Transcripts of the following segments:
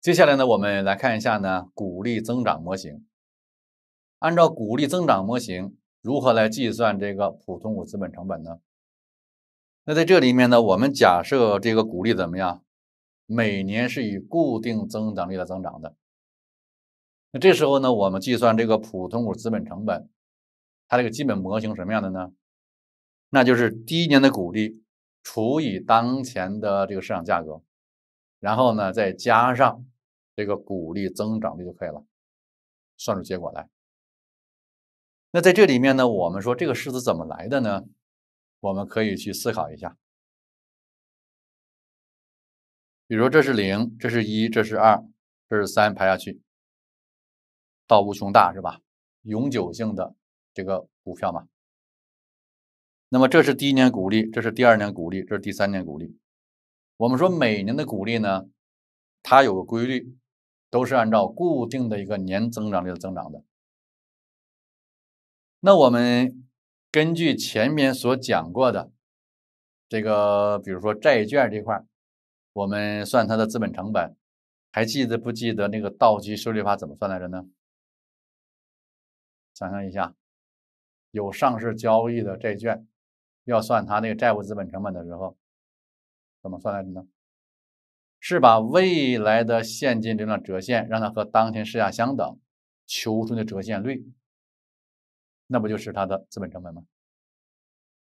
接下来呢，我们来看一下呢股利增长模型。按照股利增长模型，如何来计算这个普通股资本成本呢？那在这里面呢，我们假设这个股利怎么样，每年是以固定增长率来增长的。那这时候呢，我们计算这个普通股资本成本，它这个基本模型什么样的呢？那就是第一年的股利除以当前的这个市场价格。然后呢，再加上这个股利增长率就可以了，算出结果来。那在这里面呢，我们说这个式子怎么来的呢？我们可以去思考一下。比如说这是零，这是一，这是二，这是三，排下去到无穷大是吧？永久性的这个股票嘛。那么这是第一年股利，这是第二年股利，这是第三年股利。我们说每年的股利呢，它有个规律，都是按照固定的一个年增长率的增长的。那我们根据前面所讲过的这个，比如说债券这块，我们算它的资本成本，还记得不记得那个到期收益率法怎么算来着呢？想象一下，有上市交易的债券，要算它那个债务资本成本的时候。怎么算来的呢？是把未来的现金流量折现，让它和当前市价相等，求出的折现率，那不就是它的资本成本吗？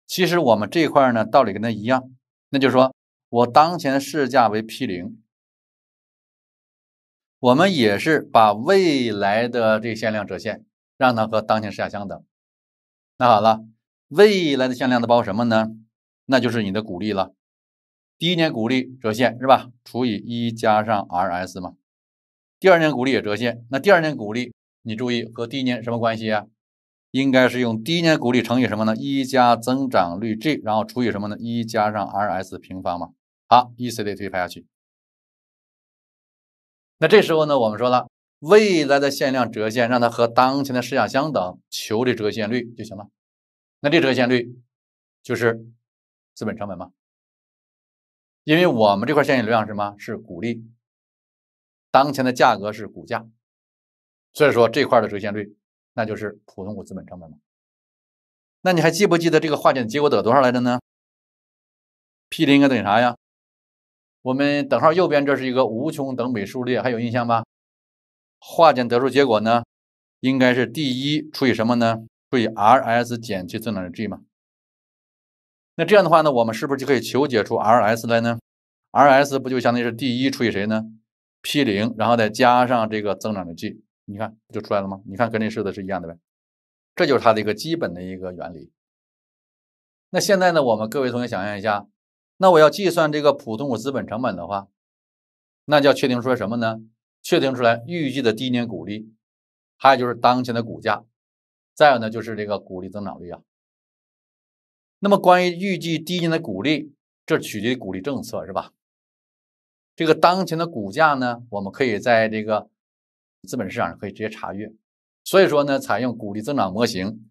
其实我们这块呢，道理跟它一样，那就是说我当前市价为 P 零，我们也是把未来的这个限量折现，让它和当前市价相等。那好了，未来的限量它包括什么呢？那就是你的股利了。第一年股利折现是吧？除以一加上 rs 嘛。第二年股利也折现，那第二年股利你注意和第一年什么关系啊？应该是用第一年股利乘以什么呢？一加增长率 g，然后除以什么呢？一加上 rs 平方嘛。好，以此类推排下去。那这时候呢，我们说了未来的限量折现，让它和当前的市场相等，求这折现率就行了。那这折现率就是资本成本嘛。因为我们这块现金流量什么？是股利，当前的价格是股价，所以说这块的折现率，那就是普通股资本成本嘛。那你还记不记得这个化简结果得多少来着呢？P 零应该等于啥呀？我们等号右边这是一个无穷等比数列，还有印象吧？化简得出结果呢，应该是第一除以什么呢？除以 R S 减去增长率 G 吗？那这样的话呢，我们是不是就可以求解出 R S 来呢？R S 不就相当于是第一除以谁呢？P 零，然后再加上这个增长的 G，你看不就出来了吗？你看跟这式子是一样的呗。这就是它的一个基本的一个原理。那现在呢，我们各位同学想象一下，那我要计算这个普通股资本成本的话，那就要确定出来什么呢？确定出来预计的第一年股利，还有就是当前的股价，再有呢就是这个股利增长率啊。那么，关于预计第一年的股利，这取决于股利政策，是吧？这个当前的股价呢，我们可以在这个资本市场上可以直接查阅。所以说呢，采用股利增长模型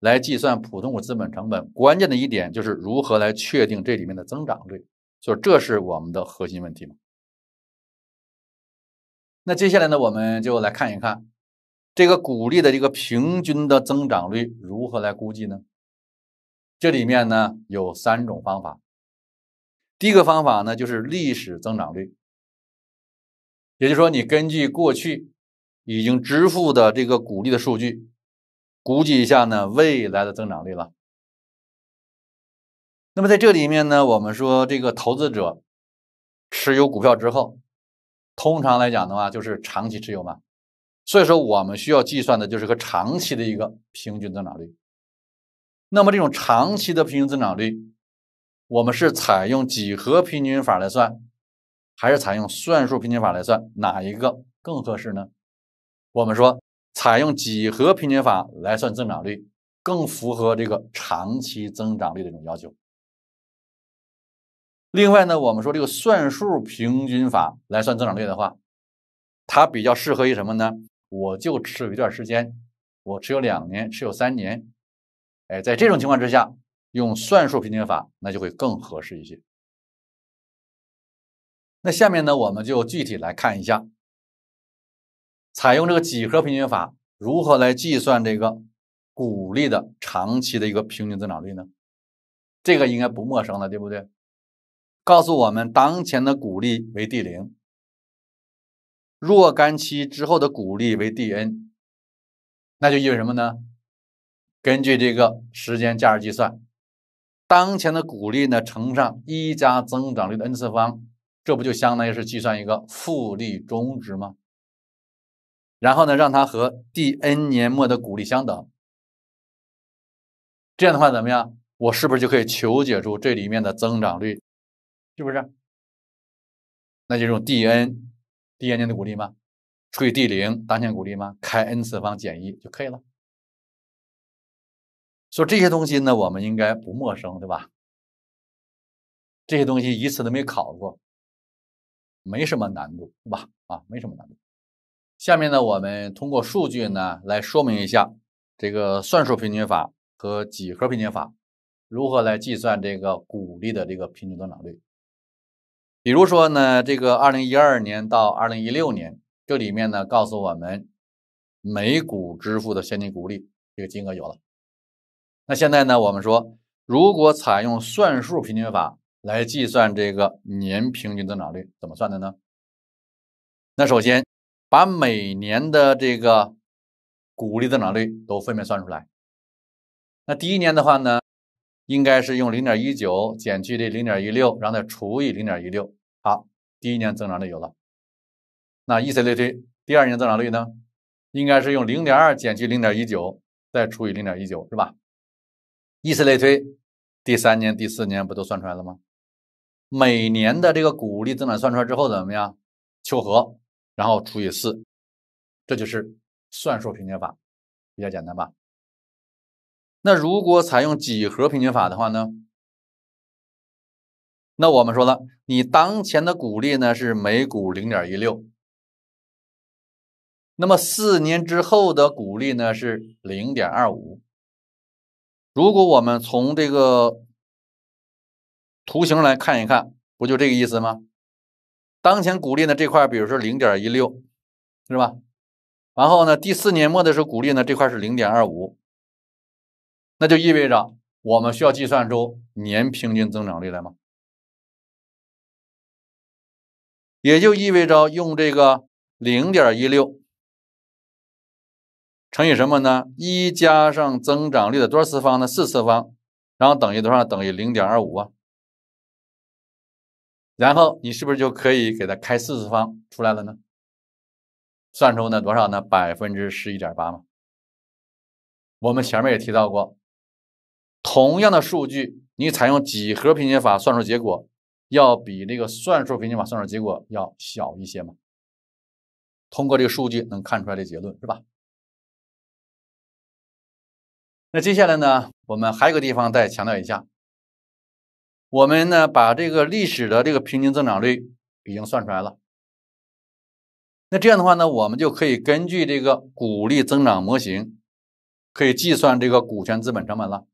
来计算普通股资本成本，关键的一点就是如何来确定这里面的增长率，就这是我们的核心问题嘛。那接下来呢，我们就来看一看这个股利的这个平均的增长率如何来估计呢？这里面呢有三种方法。第一个方法呢就是历史增长率，也就是说你根据过去已经支付的这个股利的数据，估计一下呢未来的增长率了。那么在这里面呢，我们说这个投资者持有股票之后，通常来讲的话就是长期持有嘛，所以说我们需要计算的就是个长期的一个平均增长率。那么这种长期的平均增长率，我们是采用几何平均法来算，还是采用算术平均法来算？哪一个更合适呢？我们说采用几何平均法来算增长率更符合这个长期增长率的这种要求。另外呢，我们说这个算术平均法来算增长率的话，它比较适合于什么呢？我就持有一段时间，我持有两年，持有三年。哎，在这种情况之下，用算术平均法那就会更合适一些。那下面呢，我们就具体来看一下，采用这个几何平均法如何来计算这个股利的长期的一个平均增长率呢？这个应该不陌生了，对不对？告诉我们当前的股利为 D 零，若干期之后的股利为 Dn，那就意味什么呢？根据这个时间价值计算，当前的股利呢乘上一加增长率的 n 次方，这不就相当于是计算一个复利终值吗？然后呢，让它和第 n 年末的股利相等，这样的话怎么样？我是不是就可以求解出这里面的增长率？是不是？那就用第 n 第 n 年的股利吗除以第零当前股利吗开 n 次方减一就可以了。说这些东西呢，我们应该不陌生，对吧？这些东西一次都没考过，没什么难度对吧？啊，没什么难度。下面呢，我们通过数据呢来说明一下这个算术平均法和几何平均法如何来计算这个股利的这个平均增长率。比如说呢，这个2012年到2016年，这里面呢告诉我们每股支付的现金股利，这个金额有了。那现在呢？我们说，如果采用算术平均法来计算这个年平均增长率，怎么算的呢？那首先把每年的这个股利增长率都分别算出来。那第一年的话呢，应该是用零点一九减去这零点一六，然后再除以零点一六。好，第一年增长率有了。那以此类推，第二年增长率呢，应该是用零点二减去零点一九，再除以零点一九，是吧？以此类推，第三年、第四年不都算出来了吗？每年的这个股利增长算出来之后怎么样？求和，然后除以四，这就是算术平均法，比较简单吧？那如果采用几何平均法的话呢？那我们说了，你当前的股利呢是每股零点一六，那么四年之后的股利呢是零点二五。如果我们从这个图形来看一看，不就这个意思吗？当前股利呢这块，比如说零点一六，是吧？然后呢，第四年末的时候股利呢这块是零点二五，那就意味着我们需要计算出年平均增长率来吗？也就意味着用这个零点一六。乘以什么呢？一加上增长率的多少次方呢？四次方，然后等于多少？等于零点二五啊。然后你是不是就可以给它开四次方出来了呢？算出呢多少呢？百分之十一点八嘛。我们前面也提到过，同样的数据，你采用几何平均法算出结果，要比那个算术平均法算出结果要小一些嘛。通过这个数据能看出来的结论是吧？那接下来呢，我们还有个地方再强调一下。我们呢把这个历史的这个平均增长率已经算出来了。那这样的话呢，我们就可以根据这个股利增长模型，可以计算这个股权资本成本了。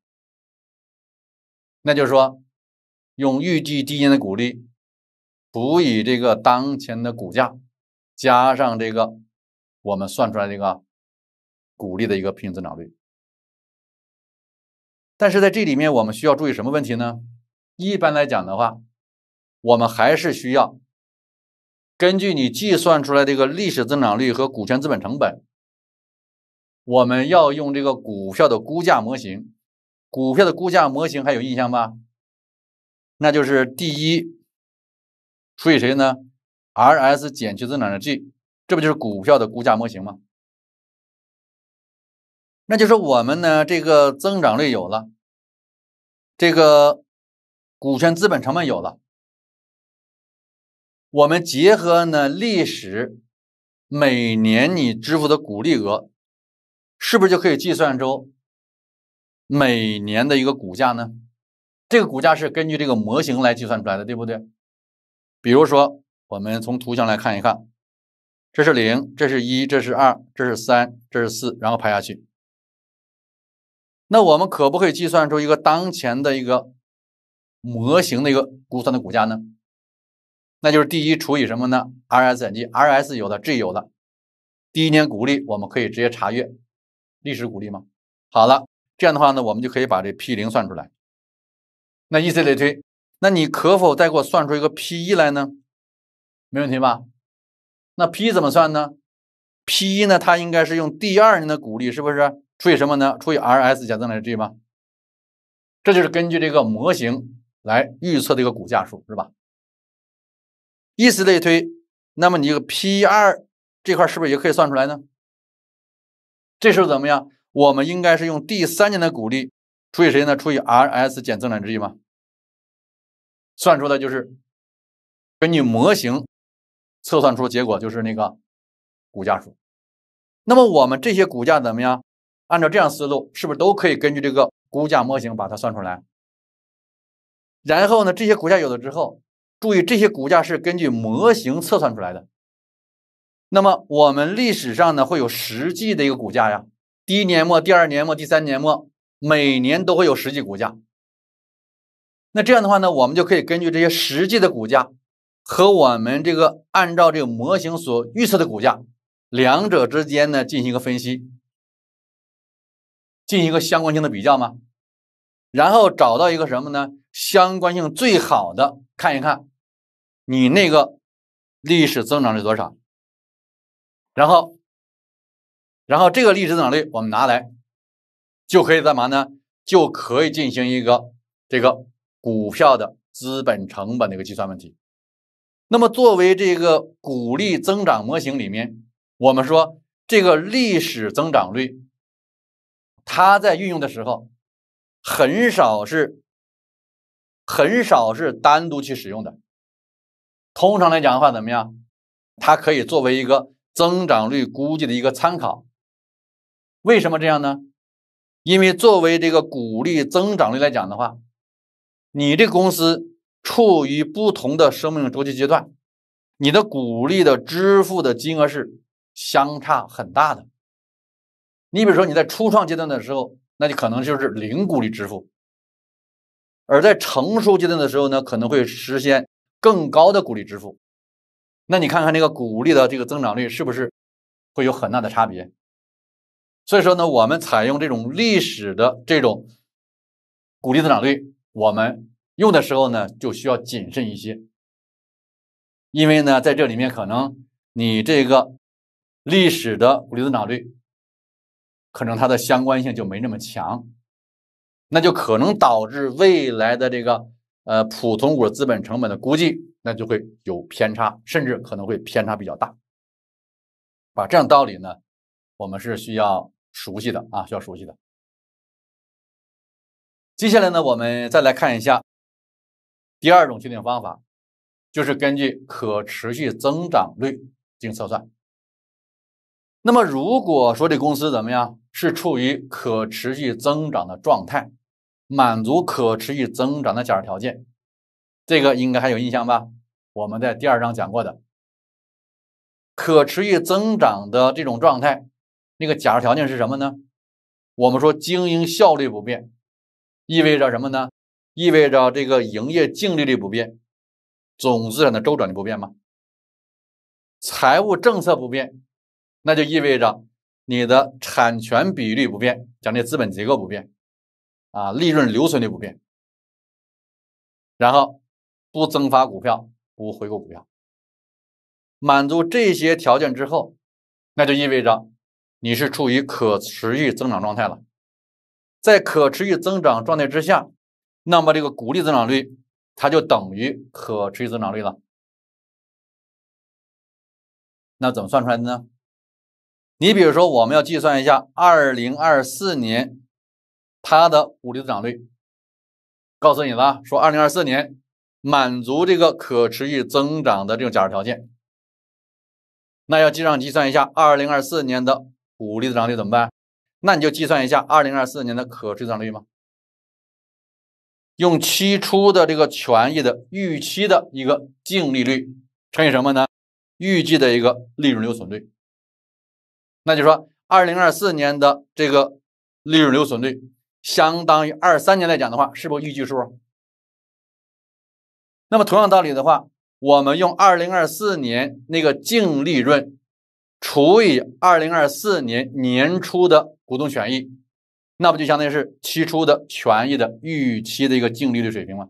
那就是说，用预计第一年的股利除以这个当前的股价，加上这个我们算出来这个股利的一个平均增长率。但是在这里面，我们需要注意什么问题呢？一般来讲的话，我们还是需要根据你计算出来这个历史增长率和股权资本成本，我们要用这个股票的估价模型。股票的估价模型还有印象吧？那就是第一除以谁呢？rs 减去增长的 g，这不就是股票的估价模型吗？那就是我们呢，这个增长率有了，这个股权资本成本有了，我们结合呢历史每年你支付的股利额，是不是就可以计算出每年的一个股价呢？这个股价是根据这个模型来计算出来的，对不对？比如说，我们从图像来看一看，这是零，这是一，这是二，这是三，这是四，然后排下去。那我们可不可以计算出一个当前的一个模型的一个估算的股价呢？那就是第一除以什么呢？RSG，RS 有了，G 有了，第一年股利我们可以直接查阅历史股利吗？好了，这样的话呢，我们就可以把这 P 零算出来。那以此类推，那你可否再给我算出一个 P 一来呢？没问题吧？那 P 怎么算呢？P 一呢？它应该是用第二年的股利，是不是？除以什么呢？除以 R S 减增长率吧，这就是根据这个模型来预测的一个股价数，是吧？以此类推，那么你这个 P 二这块是不是也可以算出来呢？这时候怎么样？我们应该是用第三年的股利除以谁呢？除以 R S 减增长率吗？算出来就是根据模型测算出结果，就是那个股价数。那么我们这些股价怎么样？按照这样思路，是不是都可以根据这个股价模型把它算出来？然后呢，这些股价有了之后，注意这些股价是根据模型测算出来的。那么我们历史上呢，会有实际的一个股价呀，第一年末、第二年末、第三年末，每年都会有实际股价。那这样的话呢，我们就可以根据这些实际的股价和我们这个按照这个模型所预测的股价，两者之间呢进行一个分析。进行一个相关性的比较吗？然后找到一个什么呢？相关性最好的看一看，你那个历史增长率多少？然后，然后这个历史增长率我们拿来就可以干嘛呢？就可以进行一个这个股票的资本成本的一个计算问题。那么作为这个股利增长模型里面，我们说这个历史增长率。它在运用的时候，很少是很少是单独去使用的。通常来讲的话，怎么样？它可以作为一个增长率估计的一个参考。为什么这样呢？因为作为这个股利增长率来讲的话，你这公司处于不同的生命周期阶段，你的股利的支付的金额是相差很大的。你比如说你在初创阶段的时候，那就可能就是零股利支付；而在成熟阶段的时候呢，可能会实现更高的股利支付。那你看看这个股利的这个增长率是不是会有很大的差别？所以说呢，我们采用这种历史的这种股利增长率，我们用的时候呢就需要谨慎一些，因为呢，在这里面可能你这个历史的股利增长率。可能它的相关性就没那么强，那就可能导致未来的这个呃普通股资本成本的估计，那就会有偏差，甚至可能会偏差比较大。把这样道理呢，我们是需要熟悉的啊，需要熟悉的。接下来呢，我们再来看一下第二种确定方法，就是根据可持续增长率进行测算。那么如果说这公司怎么样？是处于可持续增长的状态，满足可持续增长的假设条件，这个应该还有印象吧？我们在第二章讲过的可持续增长的这种状态，那个假设条件是什么呢？我们说经营效率不变，意味着什么呢？意味着这个营业净利率不变，总资产的周转率不变吗？财务政策不变，那就意味着。你的产权比率不变，讲的资本结构不变，啊，利润留存率不变，然后不增发股票，不回购股票，满足这些条件之后，那就意味着你是处于可持续增长状态了。在可持续增长状态之下，那么这个股利增长率它就等于可持续增长率了。那怎么算出来的呢？你比如说，我们要计算一下二零二四年它的股利增长率。告诉你了，说二零二四年满足这个可持续增长的这种假设条件，那要计账计算一下二零二四年的股利增长率怎么办？那你就计算一下二零二四年的可持续增长率吗？用期初的这个权益的预期的一个净利率乘以什么呢？预计的一个利润留存率。那就说，二零二四年的这个利润留存率，相当于二三年来讲的话，是不是预计数？那么同样道理的话，我们用二零二四年那个净利润除以二零二四年年初的股东权益，那不就相当于是期初的权益的预期的一个净利率水平吗？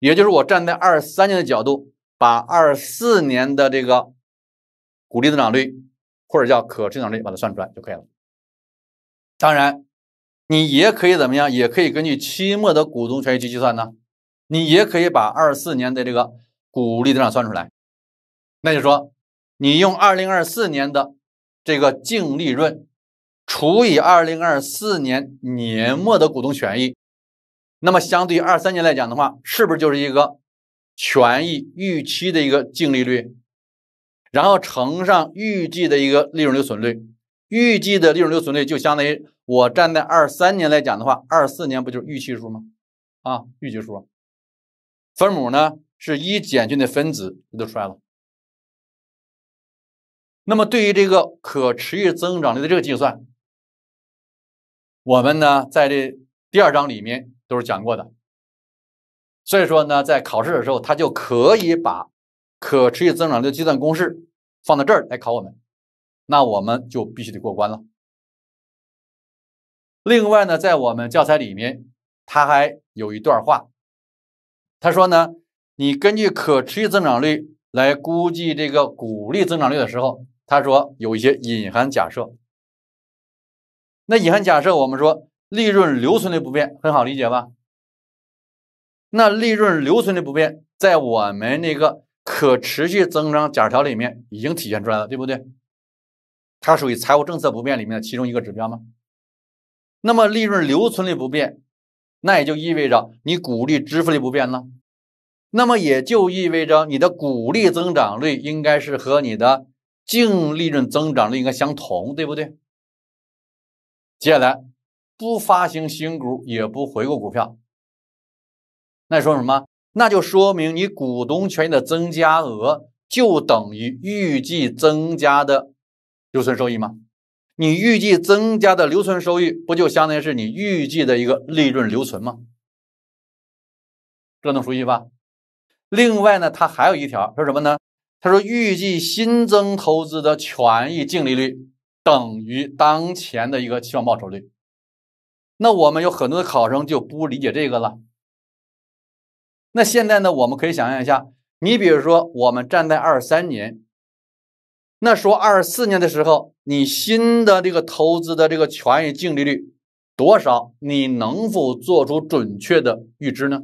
也就是我站在二三年的角度，把二四年的这个股利增长率。或者叫可成长率，把它算出来就可以了。当然，你也可以怎么样？也可以根据期末的股东权益去计算呢。你也可以把二四年的这个股利增长算出来。那就说，你用二零二四年的这个净利润除以二零二四年年末的股东权益，那么相对于二三年来讲的话，是不是就是一个权益预期的一个净利率？然后乘上预计的一个利润留存率，预计的利润留存率就相当于我站在二三年来讲的话，二四年不就是预期数吗？啊，预期数，分母呢是一减去那分子，不就出来了？那么对于这个可持续增长率的这个计算，我们呢在这第二章里面都是讲过的，所以说呢，在考试的时候，它就可以把。可持续增长率计算公式放到这儿来考我们，那我们就必须得过关了。另外呢，在我们教材里面，它还有一段话，他说呢，你根据可持续增长率来估计这个股利增长率的时候，他说有一些隐含假设。那隐含假设，我们说利润留存率不变，很好理解吧？那利润留存率不变，在我们那个。可持续增长假条里面已经体现出来了，对不对？它属于财务政策不变里面的其中一个指标吗？那么利润留存率不变，那也就意味着你股利支付率不变了，那么也就意味着你的股利增长率应该是和你的净利润增长率应该相同，对不对？接下来不发行新股也不回购股票，那说什么？那就说明你股东权益的增加额就等于预计增加的留存收益吗？你预计增加的留存收益不就相当于是你预计的一个利润留存吗？这能熟悉吧？另外呢，他还有一条说什么呢？他说预计新增投资的权益净利率等于当前的一个期望报酬率。那我们有很多的考生就不理解这个了。那现在呢？我们可以想象一下，你比如说，我们站在二三年，那说二四年的时候，你新的这个投资的这个权益净利率多少？你能否做出准确的预知呢？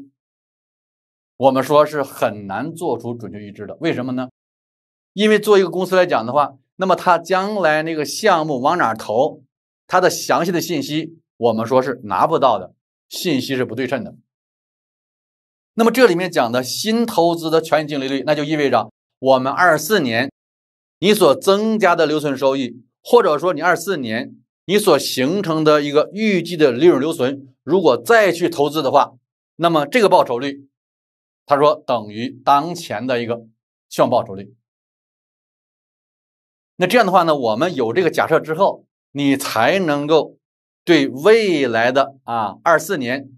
我们说是很难做出准确预知的。为什么呢？因为做一个公司来讲的话，那么它将来那个项目往哪投，它的详细的信息我们说是拿不到的，信息是不对称的。那么这里面讲的新投资的权益净利率，那就意味着我们24年你所增加的留存收益，或者说你24年你所形成的一个预计的利润留存，如果再去投资的话，那么这个报酬率，他说等于当前的一个期望报酬率。那这样的话呢，我们有这个假设之后，你才能够对未来的啊24年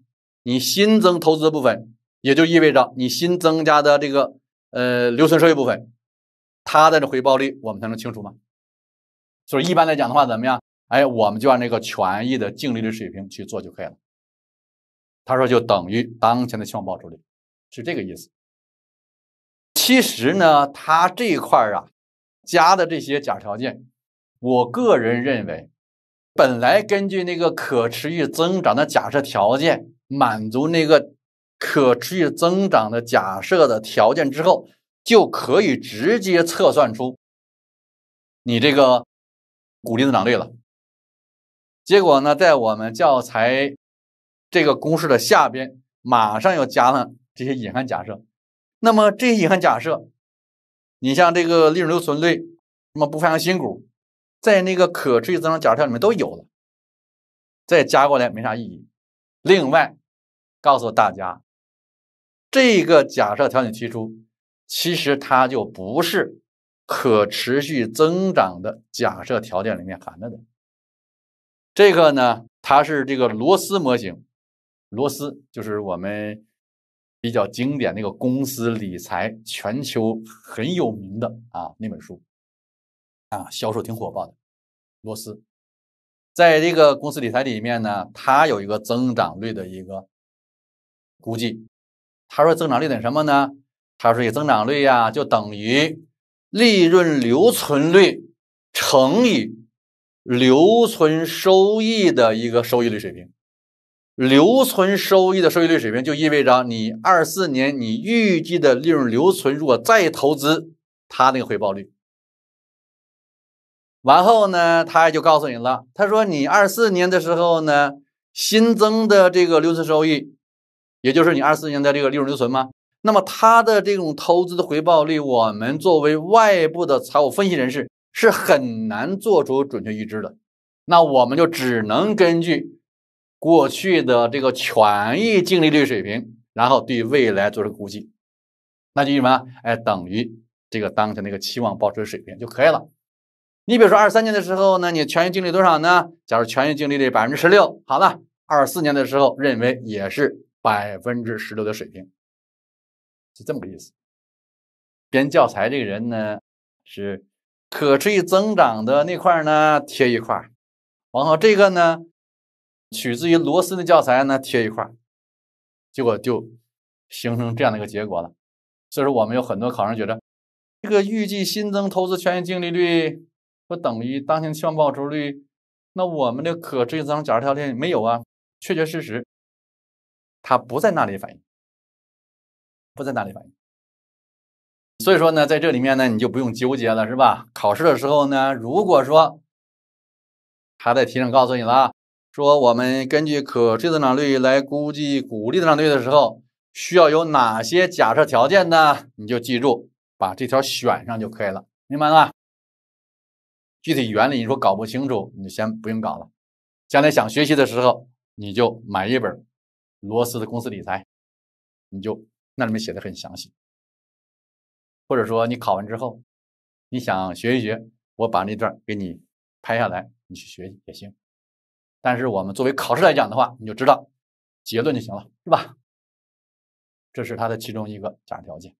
你新增投资部分。也就意味着你新增加的这个呃留存收益部分，它的这回报率我们才能清楚嘛？所以一般来讲的话怎么样？哎，我们就按那个权益的净利率水平去做就可以了。他说就等于当前的期望报酬率，是这个意思。其实呢，他这一块啊加的这些假条件，我个人认为，本来根据那个可持续增长的假设条件满足那个。可持续增长的假设的条件之后，就可以直接测算出你这个股利增长率了。结果呢，在我们教材这个公式的下边，马上又加上这些隐含假设。那么这些隐含假设，你像这个利润留存率，什么不发行新股，在那个可持续增长假设里面都有了，再加过来没啥意义。另外，告诉大家。这个假设条件提出，其实它就不是可持续增长的假设条件里面含着的。这个呢，它是这个罗斯模型，罗斯就是我们比较经典那个公司理财，全球很有名的啊那本书，啊销售挺火爆的。罗斯在这个公司理财里面呢，它有一个增长率的一个估计。他说增长率等于什么呢？他说也增长率呀，就等于利润留存率乘以留存收益的一个收益率水平。留存收益的收益率水平就意味着你二四年你预计的利润留存，如果再投资它那个回报率。完后呢，他就告诉你了。他说你二四年的时候呢，新增的这个留存收益。也就是你二四年的这个利润留存吗？那么它的这种投资的回报率，我们作为外部的财务分析人士是很难做出准确预知的。那我们就只能根据过去的这个权益净利率水平，然后对未来做出估计。那就什么？哎，等于这个当前的一个期望报酬水平就可以了。你比如说二三年的时候呢，你权益净利多少呢？假如权益净利率百分之十六，好了，二四年的时候认为也是。百分之十六的水平，是这么个意思。编教材这个人呢，是可持续增长的那块呢贴一块然后这个呢取自于罗斯的教材呢贴一块结果就形成这样的一个结果了。所以说，我们有很多考生觉得，这个预计新增投资权益净利率不等于当前期望报酬率，那我们的可持续增长假设条件没有啊，确确实实。它不在那里反应，不在那里反应，所以说呢，在这里面呢，你就不用纠结了，是吧？考试的时候呢，如果说，他在题上告诉你了，说我们根据可追增长率来估计鼓励增长率的时候，需要有哪些假设条件呢？你就记住，把这条选上就可以了，明白了？吧？具体原理你说搞不清楚，你先不用搞了，将来想学习的时候，你就买一本。罗斯的公司理财，你就那里面写的很详细。或者说你考完之后，你想学一学，我把那段给你拍下来，你去学也行。但是我们作为考试来讲的话，你就知道结论就行了，是吧？这是它的其中一个假设条件。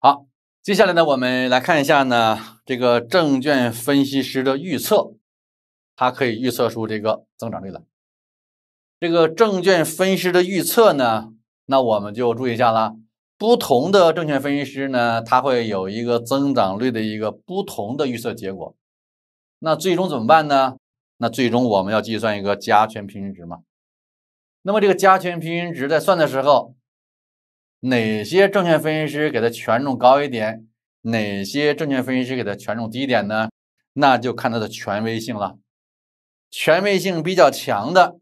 好，接下来呢，我们来看一下呢，这个证券分析师的预测，它可以预测出这个增长率来。这个证券分析师的预测呢，那我们就注意一下了。不同的证券分析师呢，他会有一个增长率的一个不同的预测结果。那最终怎么办呢？那最终我们要计算一个加权平均值嘛。那么这个加权平均值在算的时候，哪些证券分析师给它权重高一点，哪些证券分析师给它权重低一点呢？那就看它的权威性了。权威性比较强的。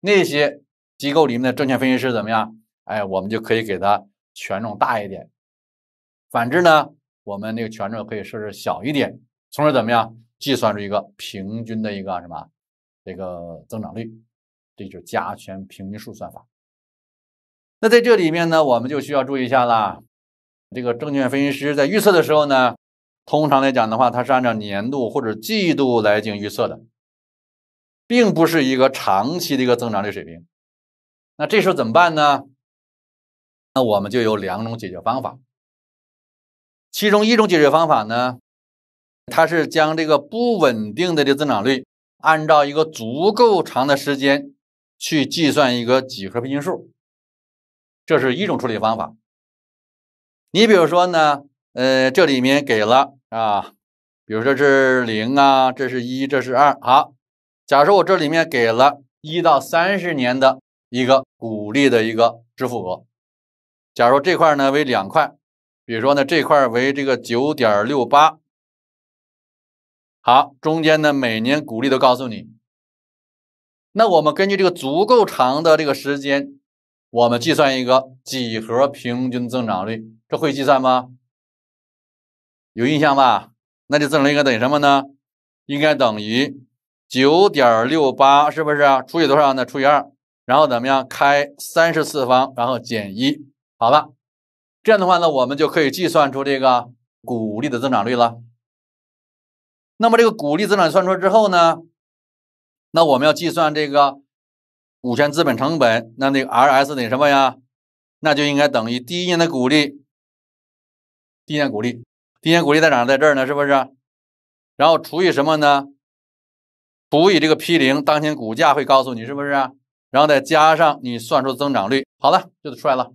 那些机构里面的证券分析师怎么样？哎，我们就可以给他权重大一点，反之呢，我们那个权重可以设置小一点，从而怎么样计算出一个平均的一个什么这个增长率？这就是加权平均数算法。那在这里面呢，我们就需要注意一下啦。这个证券分析师在预测的时候呢，通常来讲的话，它是按照年度或者季度来进行预测的。并不是一个长期的一个增长率水平，那这时候怎么办呢？那我们就有两种解决方法。其中一种解决方法呢，它是将这个不稳定的的增长率按照一个足够长的时间去计算一个几何平均数，这是一种处理方法。你比如说呢，呃，这里面给了啊，比如说是零啊，这是一，这是二，好。假设我这里面给了1到30年的一个股利的一个支付额，假如这块呢为两块，比如说呢这块为这个9.68，好，中间呢每年股利都告诉你，那我们根据这个足够长的这个时间，我们计算一个几何平均增长率，这会计算吗？有印象吧？那就增长率应该等于什么呢？应该等于。九点六八是不是啊？除以多少呢？除以二，然后怎么样？开三十次方，然后减一，好了。这样的话呢，我们就可以计算出这个股利的增长率了。那么这个股利增长算出来之后呢，那我们要计算这个股权资本成本，那那个 r s 等于什么呀？那就应该等于第一年的股利，第一年股利，第一年股利在哪在这儿呢，是不是？然后除以什么呢？除以这个 P 零，当前股价会告诉你是不是？然后再加上你算出增长率，好了，就出来了。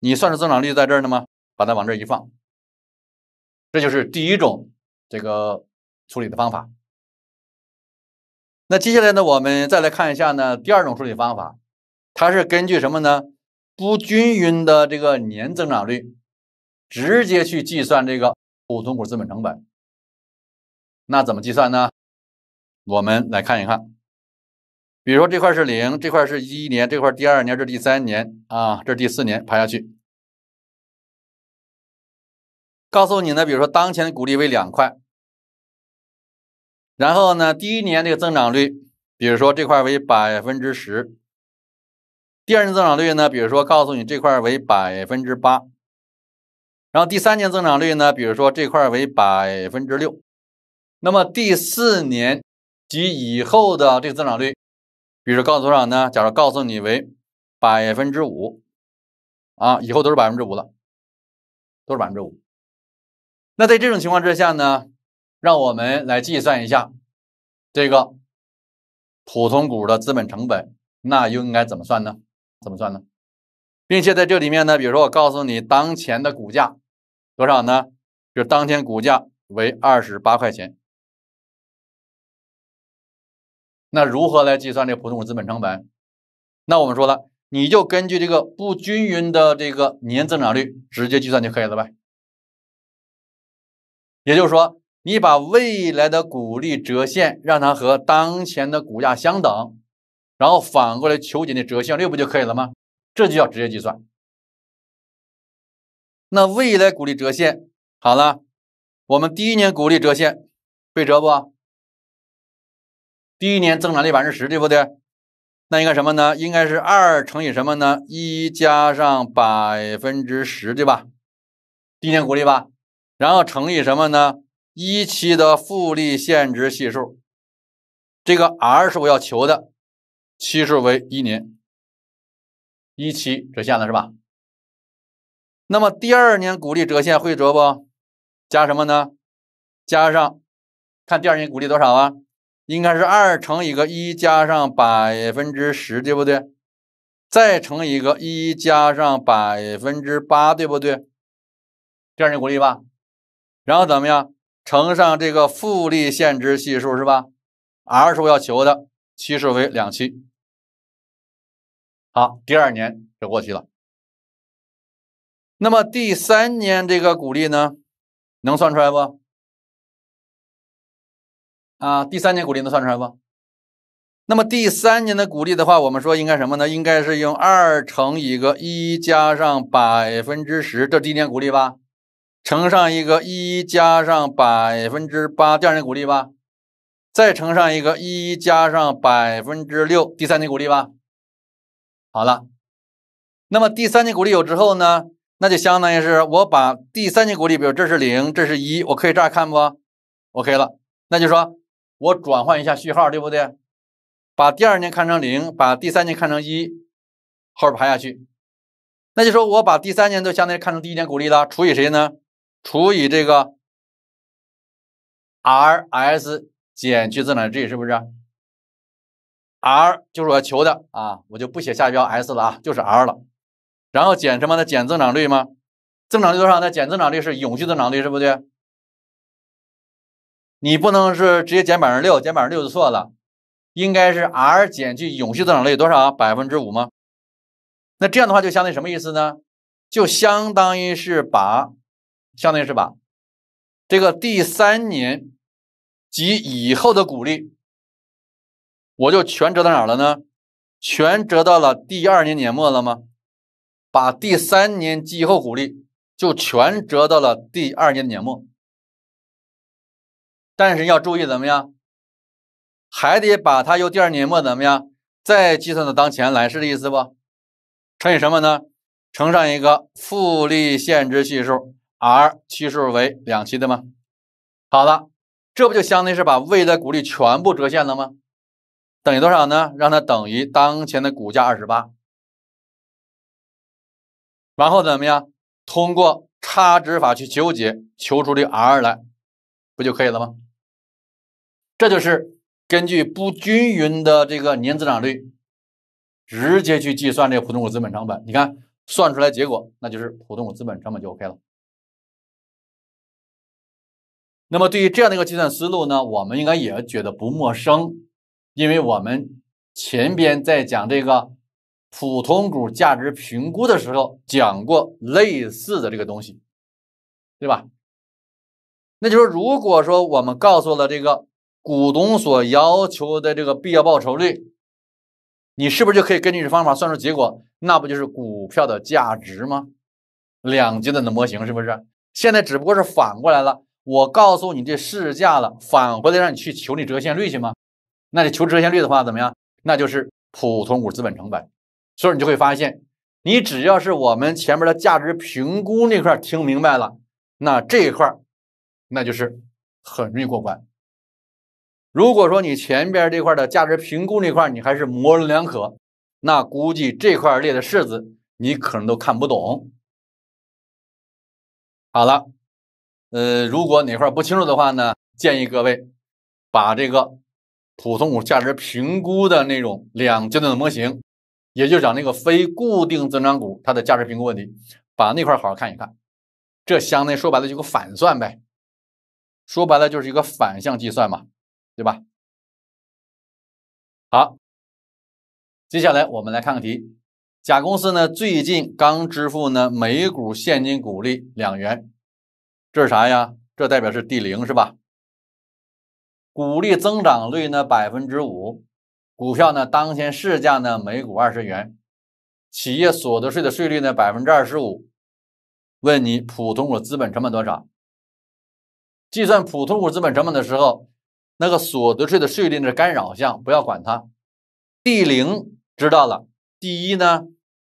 你算出增长率在这儿呢吗？把它往这一放，这就是第一种这个处理的方法。那接下来呢，我们再来看一下呢，第二种处理方法，它是根据什么呢？不均匀的这个年增长率，直接去计算这个普通股资本成本。那怎么计算呢？我们来看一看，比如说这块是零，这块是一年，这块第二年，这第三年啊，这是第四年，排下去。告诉你呢，比如说当前的股利为两块，然后呢，第一年这个增长率，比如说这块为百分之十，第二年增长率呢，比如说告诉你这块为百分之八，然后第三年增长率呢，比如说这块为百分之六，那么第四年。及以后的这个增长率，比如告诉多少呢？假如告诉你为百分之五，啊，以后都是百分之五了，都是百分之五。那在这种情况之下呢，让我们来计算一下这个普通股的资本成本，那又应该怎么算呢？怎么算呢？并且在这里面呢，比如说我告诉你当前的股价多少呢？就是当前股价为二十八块钱。那如何来计算这普通股资本成本？那我们说了，你就根据这个不均匀的这个年增长率直接计算就可以了呗。也就是说，你把未来的股利折现，让它和当前的股价相等，然后反过来求解的折现率不就可以了吗？这就叫直接计算。那未来股利折现好了，我们第一年股利折现被折不？第一年增长率百分之十对不对？那应该什么呢？应该是二乘以什么呢？一加上百分之十对吧？第一年股利吧，然后乘以什么呢？一期的复利现值系数，这个 r 是我要求的，期数为一年，一期折现了是吧？那么第二年股利折现会折不？加什么呢？加上，看第二年股利多少啊？应该是二乘以个一加上百分之十，对不对？再乘一个一加上百分之八，对不对？第二年鼓利吧，然后怎么样乘上这个复利现值系数是吧？r 是我要求的，期数为两期。好，第二年就过期了。那么第三年这个股利呢，能算出来不？啊，第三年股利能算出来不？那么第三年的股利的话，我们说应该什么呢？应该是用二乘一个一加上百分之十，这第一年股利吧，乘上一个一加上百分之八，第二年股利吧，再乘上一个一加上百分之六，第三年股利吧。好了，那么第三年股利有之后呢，那就相当于是我把第三年股利，比如这是零，这是一，我可以这样看不？OK 了，那就说。我转换一下序号，对不对？把第二年看成零，把第三年看成一，后边排下去。那就说我把第三年都相当于看成第一年鼓励了，除以谁呢？除以这个 R S 减去增长率，是不是？R 就是我求的啊，我就不写下标 S 了啊，就是 R 了。然后减什么呢？减增长率吗？增长率多少呢？减增长率是永续增长率，是不对？你不能是直接减百分之六，减百分之六就错了，应该是 r 减去永续增长率多少百分之五吗？那这样的话就相当于什么意思呢？就相当于是把，相当于是把这个第三年及以后的股利，我就全折到哪了呢？全折到了第二年年末了吗？把第三年及以后股利就全折到了第二年年末。但是要注意怎么样，还得把它由第二年末怎么样，再计算到当前来，是这意思不？乘以什么呢？乘上一个复利现值系数 r，期数为两期的吗？好了，这不就相当于是把未来股利全部折现了吗？等于多少呢？让它等于当前的股价二十八。然后怎么样？通过差值法去求解，求出这 r 来，不就可以了吗？这就是根据不均匀的这个年增长率，直接去计算这个普通股资本成本。你看算出来结果，那就是普通股资本成本就 OK 了。那么对于这样的一个计算思路呢，我们应该也觉得不陌生，因为我们前边在讲这个普通股价值评估的时候讲过类似的这个东西，对吧？那就是如果说我们告诉了这个。股东所要求的这个必要报酬率，你是不是就可以根据这方法算出结果？那不就是股票的价值吗？两阶段的模型是不是？现在只不过是反过来了，我告诉你这市价了，返回来让你去求你折现率去吗？那你求折现率的话怎么样？那就是普通股资本成本。所以你就会发现，你只要是我们前面的价值评估那块听明白了，那这一块那就是很容易过关。如果说你前边这块的价值评估那块你还是模棱两可，那估计这块列的式子你可能都看不懂。好了，呃，如果哪块不清楚的话呢，建议各位把这个普通股价值评估的那种两阶段的模型，也就讲那个非固定增长股它的价值评估问题，把那块好好看一看。这相当于说白了就个反算呗，说白了就是一个反向计算嘛。对吧？好，接下来我们来看个题。甲公司呢最近刚支付呢每股现金股利两元，这是啥呀？这代表是 D 零是吧？股利增长率呢百分之五，股票呢当前市价呢每股二十元，企业所得税的税率呢百分之二十五。问你普通股资本成本多少？计算普通股资本成本的时候。那个所得税的税率的干扰项，不要管它。D 零知道了第一呢？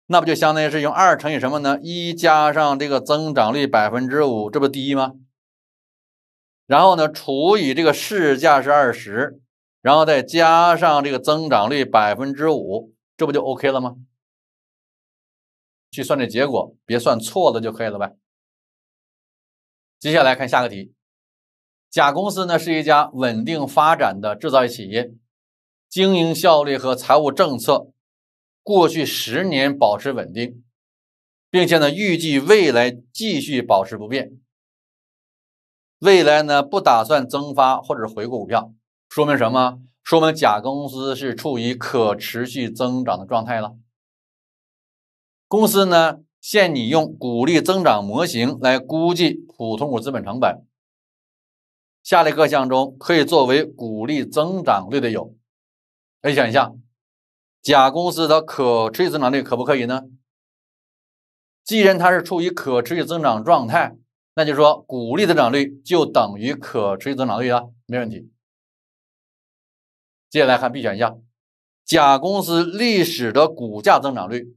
那不就相当于是用二乘以什么呢？一加上这个增长率百分之五，这不第一吗？然后呢，除以这个市价是二十，然后再加上这个增长率百分之五，这不就 OK 了吗？去算这结果，别算错了就可以了呗。接下来看下个题。甲公司呢是一家稳定发展的制造业企业，经营效率和财务政策过去十年保持稳定，并且呢预计未来继续保持不变。未来呢不打算增发或者回购股票，说明什么？说明甲公司是处于可持续增长的状态了。公司呢，现你用股利增长模型来估计普通股资本成本。下列各项中可以作为股利增长率的有：A 选项，甲公司的可持续增长率可不可以呢？既然它是处于可持续增长状态，那就说股利增长率就等于可持续增长率啊，没问题。接下来看 B 选项，甲公司历史的股价增长率。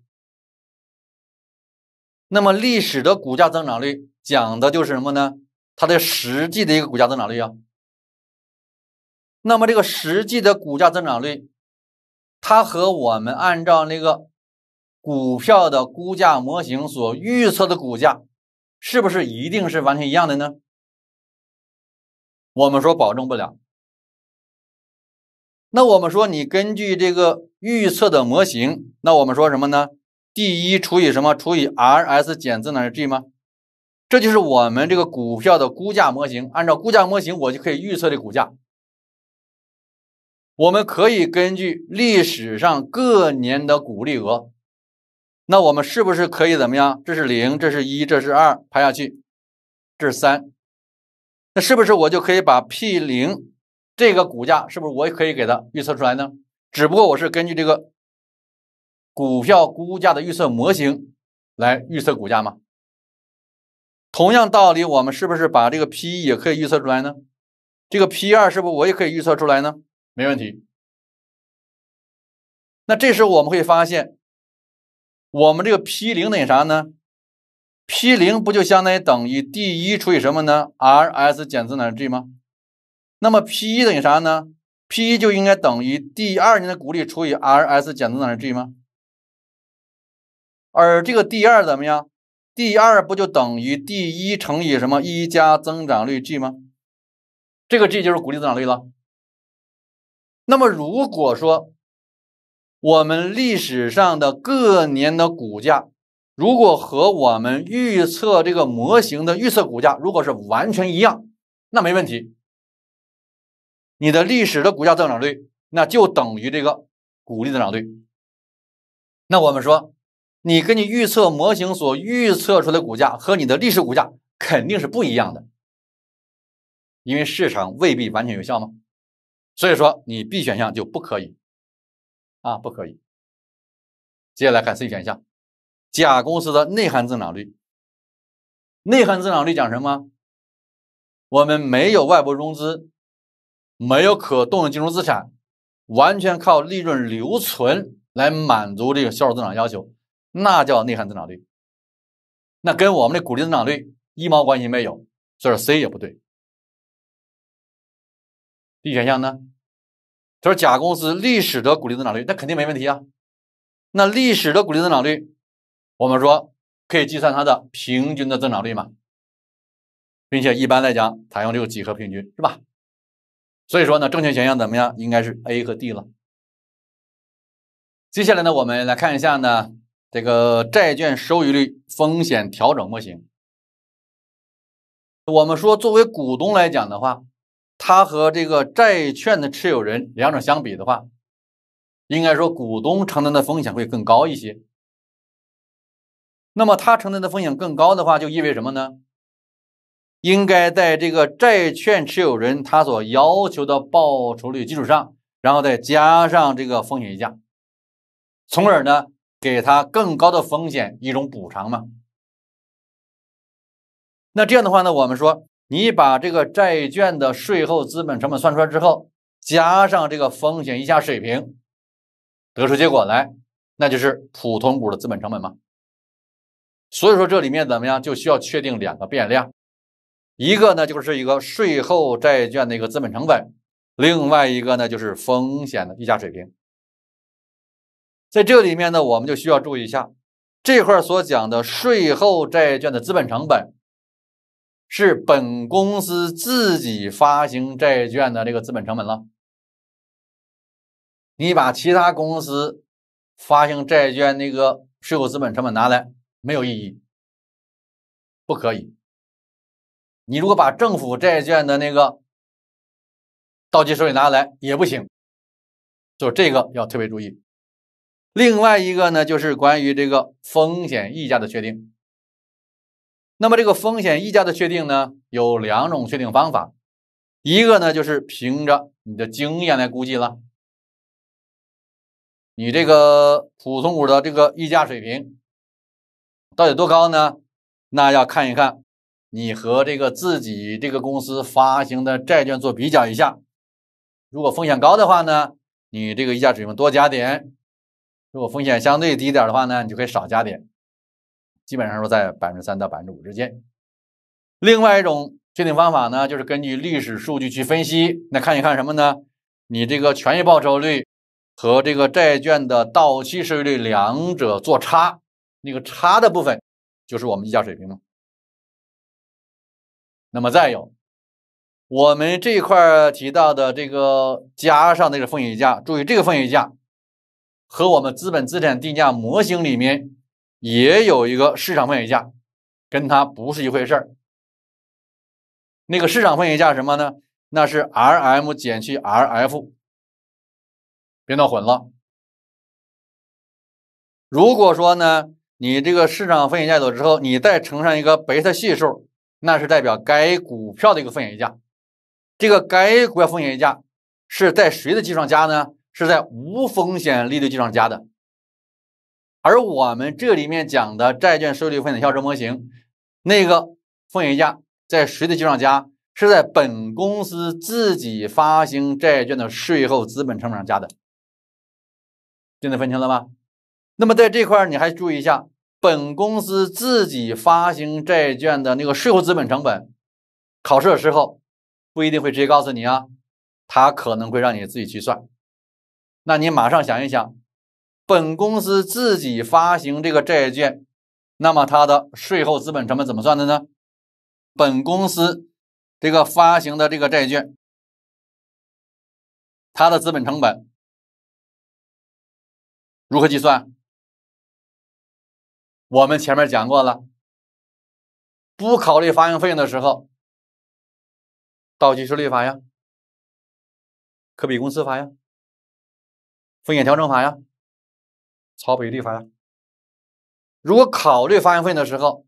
那么历史的股价增长率讲的就是什么呢？它的实际的一个股价增长率啊，那么这个实际的股价增长率，它和我们按照那个股票的估价模型所预测的股价，是不是一定是完全一样的呢？我们说保证不了。那我们说你根据这个预测的模型，那我们说什么呢？D 一除以什么除以 R S 减增长是 G 吗？这就是我们这个股票的估价模型。按照估价模型，我就可以预测的股价。我们可以根据历史上各年的股利额，那我们是不是可以怎么样？这是零，这是一，这是二，排下去，这是三。那是不是我就可以把 P 零这个股价，是不是我也可以给它预测出来呢？只不过我是根据这个股票估价的预测模型来预测股价吗？同样道理，我们是不是把这个 P 一也可以预测出来呢？这个 P 二是不是我也可以预测出来呢？没问题。那这时候我们会发现，我们这个 P 零等于啥呢？P 零不就相当于等于 D 1除以什么呢？R S 减增长 G 吗？那么 P 一等于啥呢？P 一就应该等于第二年的股利除以 R S 减增长 G 吗？而这个 D 二怎么样？第二不就等于第一乘以什么一加增长率 g 吗？这个 g 就是鼓励增长率了。那么如果说我们历史上的各年的股价如果和我们预测这个模型的预测股价如果是完全一样，那没问题。你的历史的股价增长率那就等于这个股利增长率。那我们说。你根据预测模型所预测出来的股价和你的历史股价肯定是不一样的，因为市场未必完全有效吗？所以说你 B 选项就不可以，啊，不可以。接下来看 C 选项，甲公司的内涵增长率。内涵增长率讲什么？我们没有外部融资，没有可动用金融资产，完全靠利润留存来满足这个销售增长要求。那叫内涵增长率，那跟我们的股利增长率一毛关系没有，所以说 C 也不对。D 选项呢，就是甲公司历史的股利增长率，那肯定没问题啊。那历史的股利增长率，我们说可以计算它的平均的增长率嘛，并且一般来讲采用这个几何平均，是吧？所以说呢，正确选项怎么样？应该是 A 和 D 了。接下来呢，我们来看一下呢。这个债券收益率风险调整模型，我们说作为股东来讲的话，他和这个债券的持有人两者相比的话，应该说股东承担的风险会更高一些。那么他承担的风险更高的话，就意味着什么呢？应该在这个债券持有人他所要求的报酬率基础上，然后再加上这个风险溢价，从而呢？给他更高的风险一种补偿嘛？那这样的话呢，我们说你把这个债券的税后资本成本算出来之后，加上这个风险溢价水平，得出结果来，那就是普通股的资本成本嘛。所以说这里面怎么样，就需要确定两个变量，一个呢就是一个税后债券的一个资本成本，另外一个呢就是风险的溢价水平。在这里面呢，我们就需要注意一下，这块所讲的税后债券的资本成本，是本公司自己发行债券的这个资本成本了。你把其他公司发行债券那个税后资本成本拿来，没有意义，不可以。你如果把政府债券的那个到期收益拿来，也不行，就这个要特别注意。另外一个呢，就是关于这个风险溢价的确定。那么这个风险溢价的确定呢，有两种确定方法，一个呢就是凭着你的经验来估计了。你这个普通股的这个溢价水平到底多高呢？那要看一看你和这个自己这个公司发行的债券做比较一下。如果风险高的话呢，你这个溢价水平多加点。如果风险相对低一点的话呢，你就可以少加点，基本上说在百分之三到百分之五之间。另外一种确定方法呢，就是根据历史数据去分析，那看一看什么呢？你这个权益报酬率和这个债券的到期收益率两者做差，那个差的部分就是我们溢价水平了。那么再有，我们这块提到的这个加上那个风险溢价，注意这个风险溢价。和我们资本资产定价模型里面也有一个市场风险价，跟它不是一回事儿。那个市场风险价什么呢？那是 Rm 减去 Rf，别闹混了。如果说呢，你这个市场风险价走之后，你再乘上一个贝塔系数，那是代表该股票的一个风险溢价。这个该股票风险溢价是在谁的基础上加呢？是在无风险利率基础上加的，而我们这里面讲的债券收益率风险销售模型，那个风险溢价在谁的基础上加？是在本公司自己发行债券的税后资本成本上加的，就能分清了吗？那么在这块你还注意一下，本公司自己发行债券的那个税后资本成本，考试的时候不一定会直接告诉你啊，它可能会让你自己去算。那你马上想一想，本公司自己发行这个债券，那么它的税后资本成本怎么算的呢？本公司这个发行的这个债券，它的资本成本如何计算？我们前面讲过了，不考虑发行费用的时候，到期收益率法呀，可比公司法呀。风险调整法呀，超比例法呀。如果考虑发行费用的时候，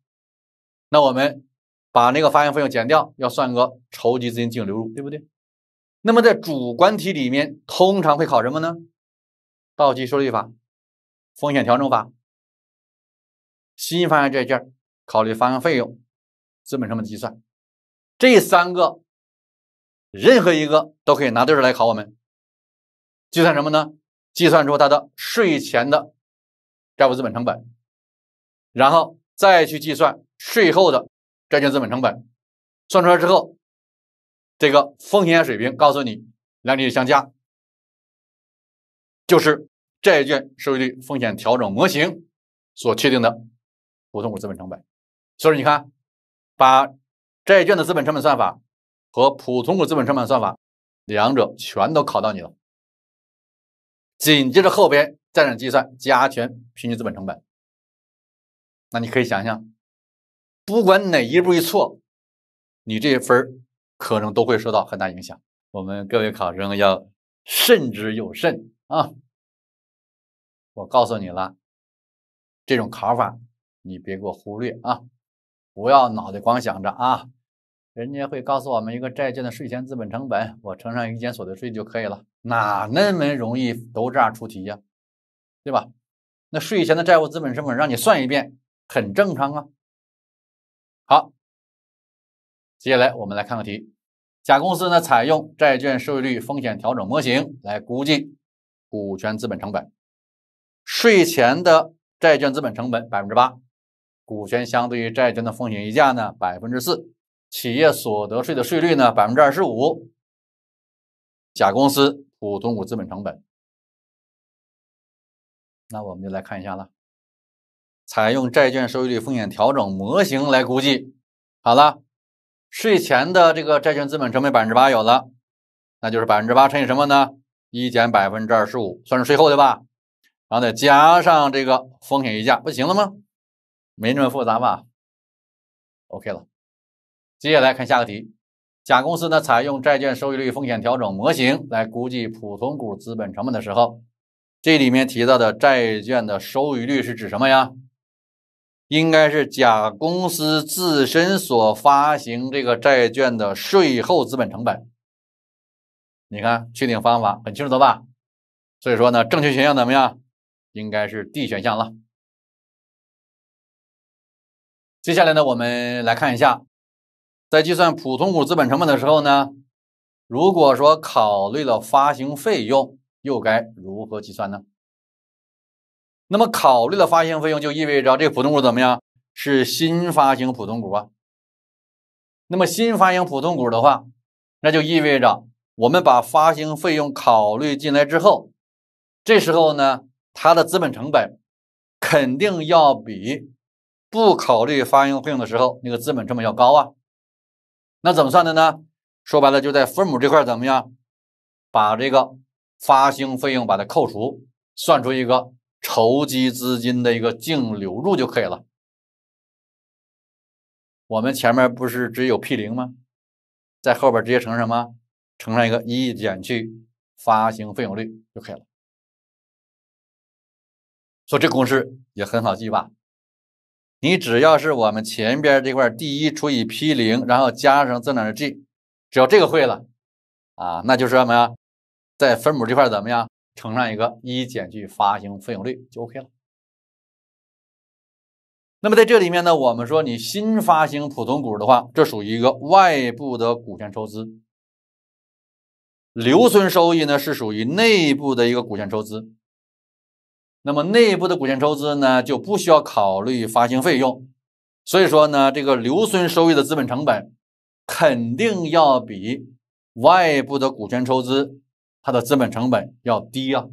那我们把那个发行费用减掉，要算个筹集资金净流入，对不对？那么在主观题里面，通常会考什么呢？到期收益法、风险调整法、新发行债券考虑发行费用、资本成本计算这三个，任何一个都可以拿对着来考我们。计算什么呢？计算出它的税前的债务资本成本，然后再去计算税后的债券资本成本，算出来之后，这个风险水平告诉你，两者相加，就是债券收益率风险调整模型所确定的普通股资本成本。所以你看，把债券的资本成本算法和普通股资本成本算法，两者全都考到你了。紧接着后边再想计算加权平均资本成本，那你可以想象，不管哪一步一错，你这一分可能都会受到很大影响。我们各位考生要慎之又慎啊！我告诉你了，这种考法你别给我忽略啊！不要脑袋光想着啊，人家会告诉我们一个债券的税前资本成本，我乘上一减所得税就可以了。哪那么容易都这样出题呀，对吧？那税前的债务资本成本让你算一遍很正常啊。好，接下来我们来看个题。甲公司呢采用债券收益率风险调整模型来估计股权资本成本。税前的债券资本成本百分之八，股权相对于债券的风险溢价呢百分之四，企业所得税的税率呢百分之二十五。甲公司。普通股资本成本，那我们就来看一下了。采用债券收益率风险调整模型来估计，好了，税前的这个债券资本成本百分之八有了，那就是百分之八乘以什么呢？一减百分之二十五，算是税后对吧？然后再加上这个风险溢价，不行了吗？没那么复杂吧？OK 了，接下来看下个题。甲公司呢，采用债券收益率风险调整模型来估计普通股资本成本的时候，这里面提到的债券的收益率是指什么呀？应该是甲公司自身所发行这个债券的税后资本成本。你看，确定方法很清楚了吧？所以说呢，正确选项怎么样？应该是 D 选项了。接下来呢，我们来看一下。在计算普通股资本成本的时候呢，如果说考虑了发行费用，又该如何计算呢？那么考虑了发行费用，就意味着这普通股怎么样？是新发行普通股啊。那么新发行普通股的话，那就意味着我们把发行费用考虑进来之后，这时候呢，它的资本成本肯定要比不考虑发行费用的时候那个资本成本要高啊。那怎么算的呢？说白了就在分母这块怎么样，把这个发行费用把它扣除，算出一个筹集资金的一个净流入就可以了。我们前面不是只有 P 零吗？在后边直接乘上什么？乘上一个一减去发行费用率就可以了。所以这公式也很好记吧？你只要是我们前边这块 D 一除以 P 零，然后加上增长率 g，只要这个会了，啊，那就是什么，呀？在分母这块怎么样乘上一个一减去发行费用率就 OK 了。那么在这里面呢，我们说你新发行普通股的话，这属于一个外部的股权筹资；留存收益呢，是属于内部的一个股权筹资。那么内部的股权筹资呢，就不需要考虑发行费用，所以说呢，这个留存收益的资本成本肯定要比外部的股权筹资它的资本成本要低啊，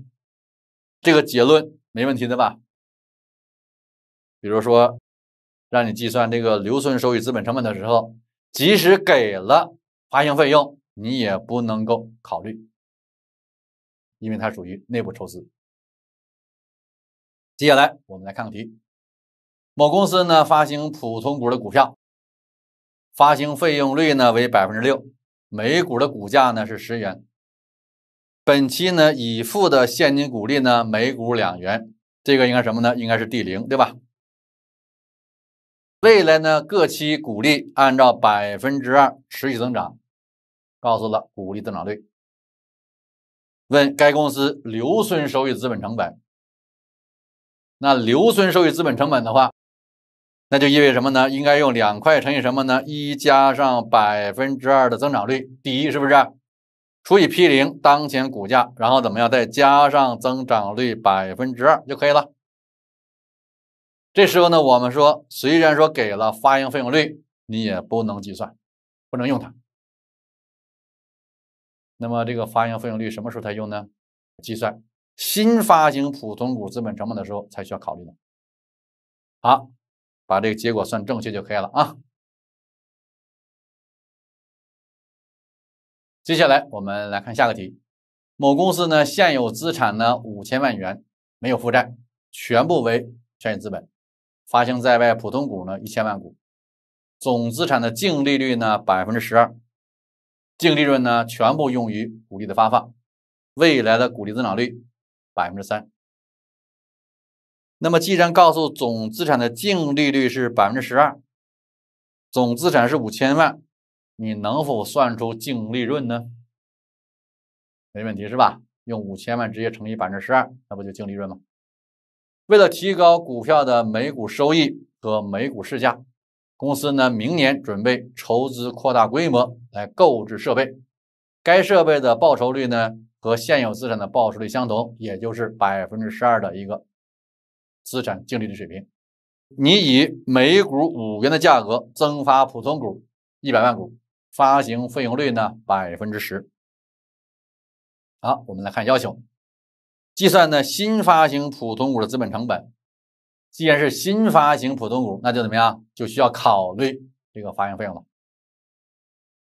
这个结论没问题的吧？比如说让你计算这个留存收益资本成本的时候，即使给了发行费用，你也不能够考虑，因为它属于内部筹资。接下来我们来看个题。某公司呢发行普通股的股票，发行费用率呢为百分之六，每股的股价呢是十元，本期呢已付的现金股利呢每股两元，这个应该什么呢？应该是 D 零，对吧？未来呢各期股利按照百分之二持续增长，告诉了股利增长率。问该公司留存收益资本成本？那留存收益资本成本的话，那就意味着什么呢？应该用两块乘以什么呢？一加上百分之二的增长率，第一是不是？除以 P 零当前股价，然后怎么样再加上增长率百分之二就可以了。这时候呢，我们说虽然说给了发行费用率，你也不能计算，不能用它。那么这个发行费用率什么时候才用呢？计算。新发行普通股资本成本的时候才需要考虑的。好，把这个结果算正确就可以了啊。接下来我们来看下个题。某公司呢，现有资产呢五千万元，没有负债，全部为权益资本，发行在外普通股呢一千万股，总资产的净利率呢百分之十二，净利润呢全部用于股利的发放，未来的股利增长率。百分之三。那么，既然告诉总资产的净利率是百分之十二，总资产是五千万，你能否算出净利润呢？没问题是吧？用五千万直接乘以百分之十二，那不就净利润吗？为了提高股票的每股收益和每股市价，公司呢明年准备筹资扩大规模来购置设备，该设备的报酬率呢？和现有资产的报酬率相同，也就是百分之十二的一个资产净利率水平。你以每股五元的价格增发普通股一百万股，发行费用率呢百分之十。好，我们来看要求，计算呢新发行普通股的资本成本。既然是新发行普通股，那就怎么样？就需要考虑这个发行费用了。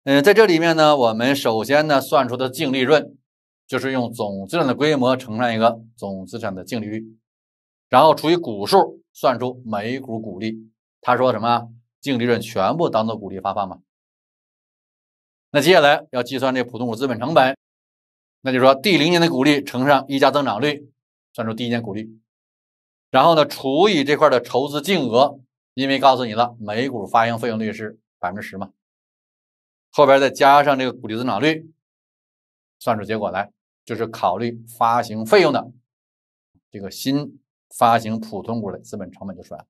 嗯，在这里面呢，我们首先呢算出的净利润。就是用总资产的规模乘上一个总资产的净利率，然后除以股数，算出每股股利。他说什么？净利润全部当做股利发放嘛？那接下来要计算这普通股资本成本，那就说第零年的股利乘上一加增长率，算出第一年股利，然后呢除以这块的筹资净额，因为告诉你了每股发行费用率是百分之十嘛，后边再加上这个股利增长率，算出结果来。就是考虑发行费用的这个新发行普通股的资本成本就出来了。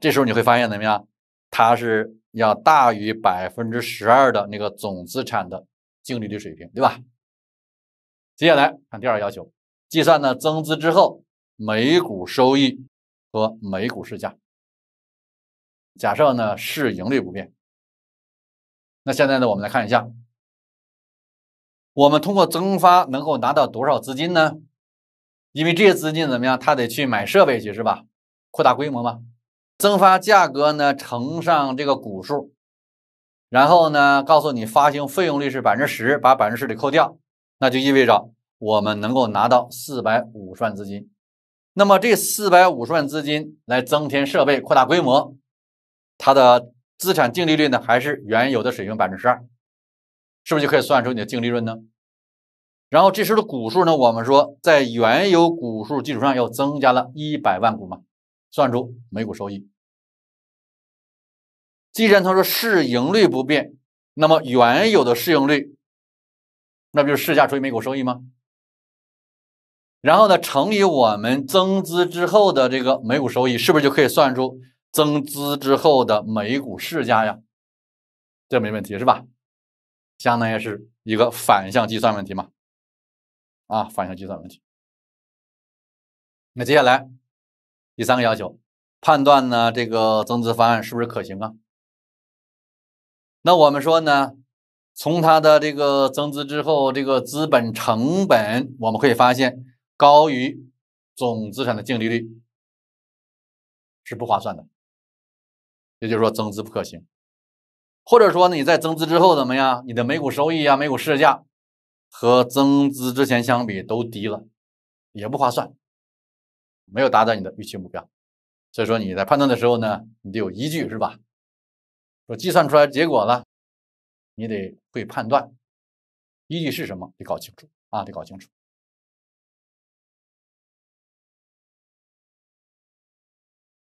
这时候你会发现怎么样？它是要大于百分之十二的那个总资产的净利率水平，对吧？接下来看第二个要求，计算呢增资之后每股收益和每股市价。假设呢市盈率不变。那现在呢我们来看一下。我们通过增发能够拿到多少资金呢？因为这些资金怎么样，他得去买设备去，是吧？扩大规模嘛。增发价格呢乘上这个股数，然后呢告诉你发行费用率是百分之十，把百分之十得扣掉，那就意味着我们能够拿到四百五十万资金。那么这四百五十万资金来增添设备、扩大规模，它的资产净利率呢还是原有的水平百分之十二。是不是就可以算出你的净利润呢？然后这时候的股数呢，我们说在原有股数基础上要增加了一百万股嘛，算出每股收益。既然他说市盈率不变，那么原有的市盈率，那不就是市价除以每股收益吗？然后呢，乘以我们增资之后的这个每股收益，是不是就可以算出增资之后的每股市价呀？这没问题是吧？相当于是一个反向计算问题嘛，啊，反向计算问题。那接下来第三个要求，判断呢这个增资方案是不是可行啊？那我们说呢，从它的这个增资之后，这个资本成本，我们可以发现高于总资产的净利率是不划算的，也就是说增资不可行。或者说你在增资之后怎么样？你的每股收益啊，每股市价和增资之前相比都低了，也不划算，没有达到你的预期目标。所以说你在判断的时候呢，你得有依据是吧？说计算出来结果了，你得会判断，依据是什么？得搞清楚啊，得搞清楚。